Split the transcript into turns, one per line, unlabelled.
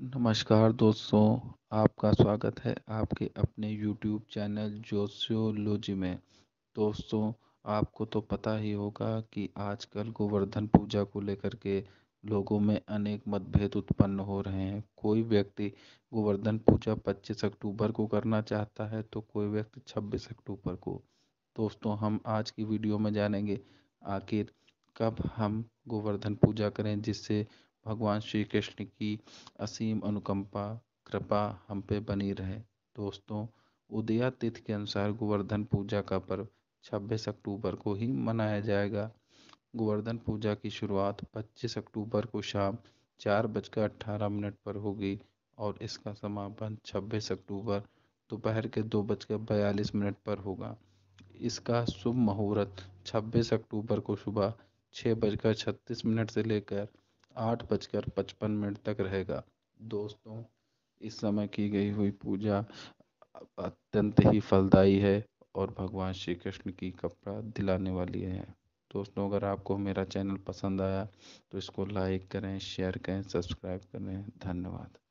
नमस्कार दोस्तों आपका स्वागत है आपके अपने YouTube चैनल जोशियोलॉजी में दोस्तों आपको तो पता ही होगा कि आजकल गोवर्धन पूजा को लेकर के लोगों में अनेक मतभेद उत्पन्न हो रहे हैं कोई व्यक्ति गोवर्धन पूजा 25 अक्टूबर को करना चाहता है तो कोई व्यक्ति 26 अक्टूबर को दोस्तों हम आज की वीडियो में जानेंगे आखिर कब हम गोवर्धन पूजा करें जिससे भगवान श्री कृष्ण की असीम अनुकंपा कृपा हम पे बनी रहे दोस्तों उदया तिथि के अनुसार गोवर्धन पूजा का पर्व 26 अक्टूबर को ही मनाया जाएगा गोवर्धन पूजा की शुरुआत 25 अक्टूबर को शाम चार बजकर अट्ठारह मिनट पर होगी और इसका समापन 26 अक्टूबर दोपहर के दो बजकर बयालीस मिनट पर होगा इसका शुभ मुहूर्त 26 अक्टूबर को सुबह छः बजकर छत्तीस मिनट से लेकर आठ बजकर पचपन मिनट तक रहेगा दोस्तों इस समय की गई हुई पूजा अत्यंत ही फलदायी है और भगवान श्री कृष्ण की कपड़ा दिलाने वाली है दोस्तों अगर आपको मेरा चैनल पसंद आया तो इसको लाइक करें शेयर करें सब्सक्राइब करें धन्यवाद